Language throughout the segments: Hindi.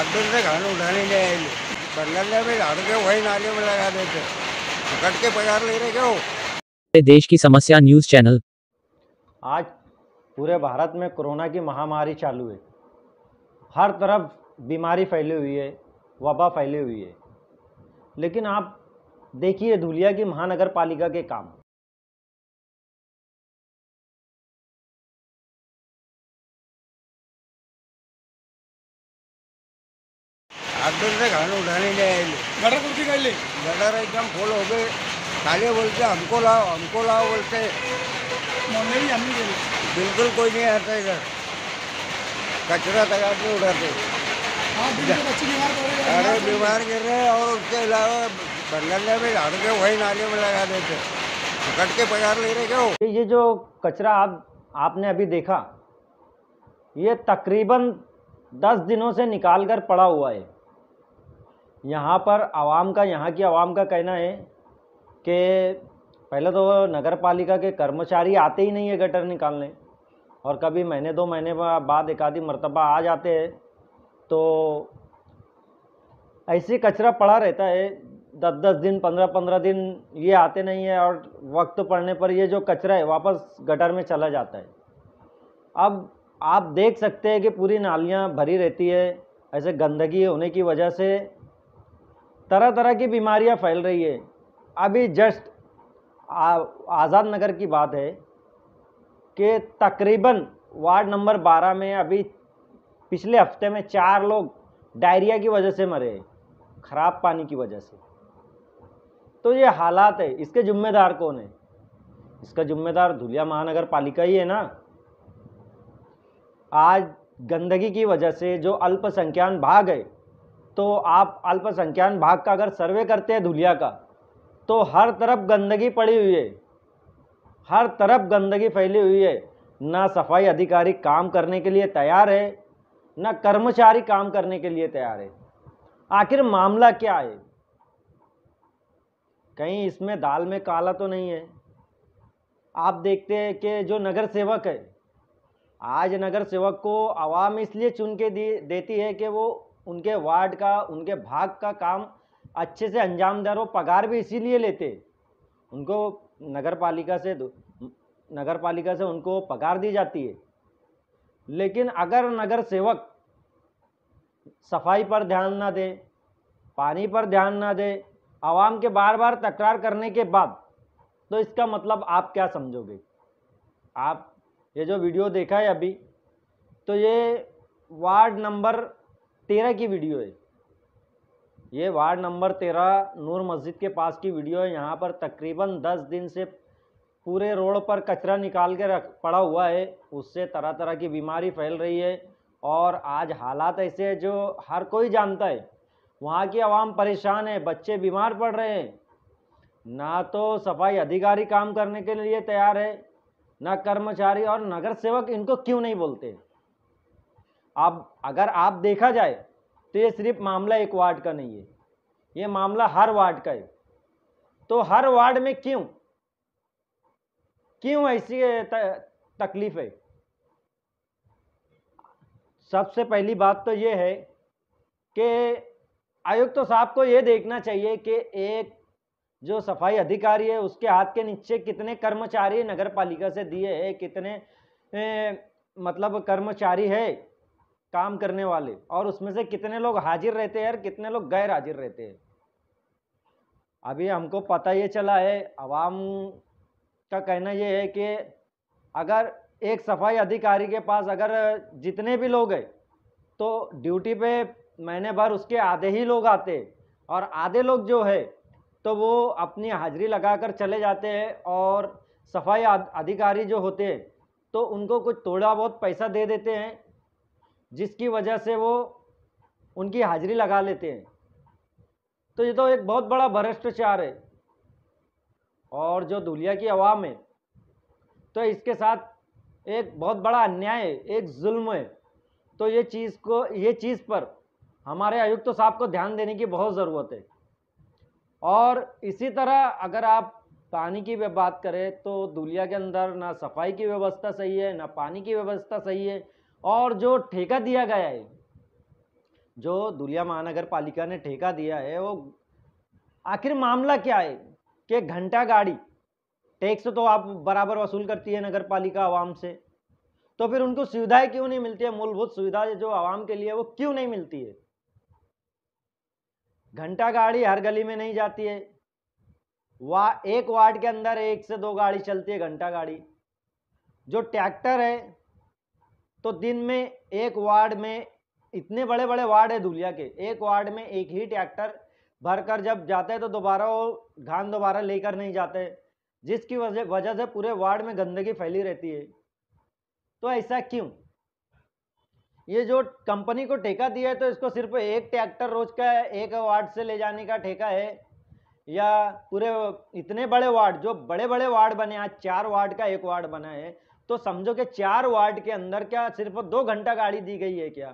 आदमी उठाने नहीं बंगाल वही नाले में लगा देते के पगार ले रहे क्यों देश की समस्या न्यूज चैनल आज पूरे भारत में कोरोना की महामारी चालू है हर तरफ बीमारी फैली हुई है वबा फैली हुई है लेकिन आप देखिए धुलिया की महानगर पालिका के काम गटर गई गटर एकदम हो गए बोलते हमको लाओ हमको लाओ बोलते बिल्कुल कोई नहीं आता इधर कचरा तक नहीं उड़ाते बीमार अरे बीमार गिर रहे और उसके अलावा बंगले में झाड़ के वही नाले में लगा देते कट के पगार ले रहे क्यों ये- ये जो कचरा आप आपने अभी देखा ये तकरीबन दस दिनों से निकाल कर पड़ा हुआ है यहाँ पर आवाम का यहाँ की आवाम का कहना है कि पहले तो नगर पालिका के कर्मचारी आते ही नहीं है गटर निकालने और कभी महीने दो महीने बाद एक आधी मरतबा आ जाते हैं तो ऐसे कचरा पड़ा रहता है दस दस दिन पंद्रह पंद्रह दिन ये आते नहीं है और वक्त पड़ने पर ये जो कचरा है वापस गटर में चला जाता है अब आप देख सकते हैं कि पूरी नालियाँ भरी रहती है ऐसे गंदगी होने की वजह से तरह तरह की बीमारियां फैल रही है अभी जस्ट आज़ाद नगर की बात है कि तकरीबन वार्ड नंबर 12 में अभी पिछले हफ्ते में चार लोग डायरिया की वजह से मरे खराब पानी की वजह से तो ये हालात है इसके जिम्मेदार कौन है इसका जिम्मेदार धुलिया महानगर पालिका ही है ना आज गंदगी की वजह से जो अल्पसंख्याक भाग है तो आप अल्पसंख्यान भाग का अगर सर्वे करते हैं धुलिया का तो हर तरफ गंदगी पड़ी हुई है हर तरफ गंदगी फैली हुई है ना सफाई अधिकारी काम करने के लिए तैयार है ना कर्मचारी काम करने के लिए तैयार है आखिर मामला क्या है कहीं इसमें दाल में काला तो नहीं है आप देखते हैं कि जो नगर सेवक है आज नगर सेवक को आवाम इसलिए चुन के देती है कि वो उनके वार्ड का उनके भाग का काम अच्छे से अंजाम दे वो पगार भी इसीलिए लेते उनको नगर पालिका से नगर पालिका से उनको पगार दी जाती है लेकिन अगर नगर सेवक सफाई पर ध्यान ना दे पानी पर ध्यान ना दे आवाम के बार बार तकरार करने के बाद तो इसका मतलब आप क्या समझोगे आप ये जो वीडियो देखा है अभी तो ये वार्ड नंबर तेरह की वीडियो है ये वार्ड नंबर तेरह नूर मस्जिद के पास की वीडियो है यहाँ पर तकरीबन दस दिन से पूरे रोड पर कचरा निकाल के रख पड़ा हुआ है उससे तरह तरह की बीमारी फैल रही है और आज हालात ऐसे हैं जो हर कोई जानता है वहाँ की आवाम परेशान है बच्चे बीमार पड़ रहे हैं ना तो सफाई अधिकारी काम करने के लिए तैयार है ना कर्मचारी और नगर सेवक इनको क्यों नहीं बोलते आप अगर आप देखा जाए तो ये सिर्फ मामला एक वार्ड का नहीं है ये मामला हर वार्ड का है तो हर वार्ड में क्यों क्यों ऐसी तकलीफ है सबसे पहली बात तो ये है कि आयुक्त तो साहब को ये देखना चाहिए कि एक जो सफाई अधिकारी है उसके हाथ के नीचे कितने कर्मचारी नगर पालिका से दिए हैं कितने ए, मतलब कर्मचारी है काम करने वाले और उसमें से कितने लोग हाजिर रहते हैं और कितने लोग गैर हाजिर रहते हैं अभी हमको पता ये चला है आवाम का कहना ये है कि अगर एक सफाई अधिकारी के पास अगर जितने भी लोग हैं तो ड्यूटी पे महीने भर उसके आधे ही लोग आते और आधे लोग जो है तो वो अपनी हाजिरी लगाकर चले जाते हैं और सफाई अधिकारी जो होते हैं तो उनको कुछ थोड़ा बहुत पैसा दे देते हैं जिसकी वजह से वो उनकी हाजिरी लगा लेते हैं तो ये तो एक बहुत बड़ा भ्रष्टाचार है और जो दुलिया की आवाम है तो इसके साथ एक बहुत बड़ा अन्याय है एक जुल्म है तो ये चीज़ को ये चीज़ पर हमारे आयुक्त तो साहब को ध्यान देने की बहुत ज़रूरत है और इसी तरह अगर आप पानी की बात करें तो दुलिया के अंदर ना सफाई की व्यवस्था सही है ना पानी की व्यवस्था सही है और जो ठेका दिया गया है जो दुलिया महानगर पालिका ने ठेका दिया है वो आखिर मामला क्या है कि घंटा गाड़ी टैक्स तो आप बराबर वसूल करती है नगर पालिका आवाम से तो फिर उनको सुविधाएं क्यों नहीं मिलती है मूलभूत सुविधा जो आवाम के लिए वो क्यों नहीं मिलती है घंटा गाड़ी हर गली में नहीं जाती है वा एक वार्ड के अंदर एक से दो गाड़ी चलती है घंटा गाड़ी जो ट्रैक्टर है तो दिन में एक वार्ड में इतने बड़े बड़े वार्ड है धुलिया के एक वार्ड में एक ही ट्रैक्टर भरकर जब जाते हैं तो दोबारा वो धान दोबारा लेकर नहीं जाते जिसकी वजह वजह से पूरे वार्ड में गंदगी फैली रहती है तो ऐसा क्यों ये जो कंपनी को ठेका दिया है तो इसको सिर्फ एक ट्रैक्टर रोज का एक वार्ड से ले जाने का ठेका है या पूरे इतने बड़े वार्ड जो बड़े बड़े वार्ड बने आज चार वार्ड का एक वार्ड बना है तो समझो कि चार वार्ड के अंदर क्या सिर्फ दो घंटा गाड़ी दी गई है क्या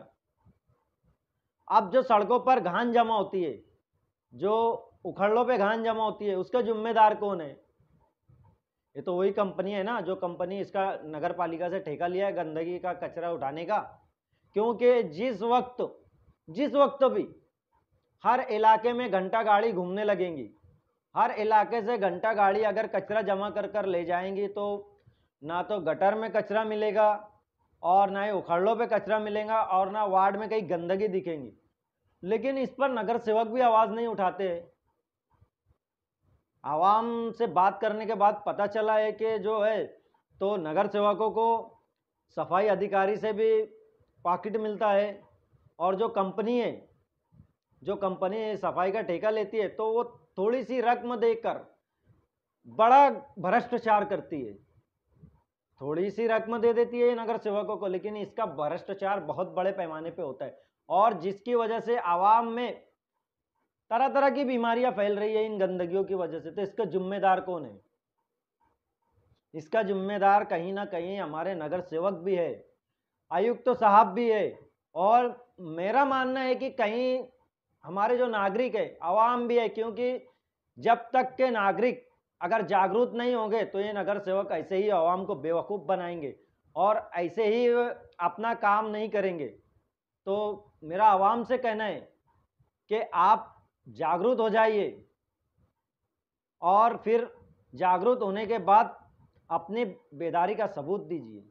अब जो सड़कों पर घान जमा होती है जो उखड़लों पे घान जमा होती है उसका जिम्मेदार कौन है ये तो वही कंपनी है ना जो कंपनी इसका नगर पालिका से ठेका लिया है गंदगी का कचरा उठाने का क्योंकि जिस वक्त जिस वक्त भी हर इलाके में घंटा गाड़ी घूमने लगेंगी हर इलाके से घंटा गाड़ी अगर कचरा जमा कर कर ले जाएंगी तो ना तो गटर में कचरा मिलेगा और ना ही उखड़ों पे कचरा मिलेगा और ना वार्ड में कहीं गंदगी दिखेंगी लेकिन इस पर नगर सेवक भी आवाज़ नहीं उठाते आवाम से बात करने के बाद पता चला है कि जो है तो नगर सेवकों को सफाई अधिकारी से भी पाकिट मिलता है और जो कंपनी है जो कंपनी है सफाई का ठेका लेती है तो वो थोड़ी सी रकम देकर बड़ा भ्रष्टाचार करती है थोड़ी सी रकम दे देती है नगर सेवकों को लेकिन इसका भ्रष्टाचार बहुत बड़े पैमाने पे होता है और जिसकी वजह से आवाम में तरह तरह की बीमारियां फैल रही है इन गंदगियों की वजह से तो इसका जिम्मेदार कौन है इसका जिम्मेदार कहीं ना कहीं हमारे नगर सेवक भी है आयुक्त तो साहब भी है और मेरा मानना है कि कहीं हमारे जो नागरिक है आवाम भी है क्योंकि जब तक के नागरिक अगर जागरूक नहीं होंगे तो ये नगर सेवक ऐसे ही आवाम को बेवकूफ़ बनाएंगे और ऐसे ही अपना काम नहीं करेंगे तो मेरा आवाम से कहना है कि आप जागरूक हो जाइए और फिर जागरूक होने के बाद अपनी बेदारी का सबूत दीजिए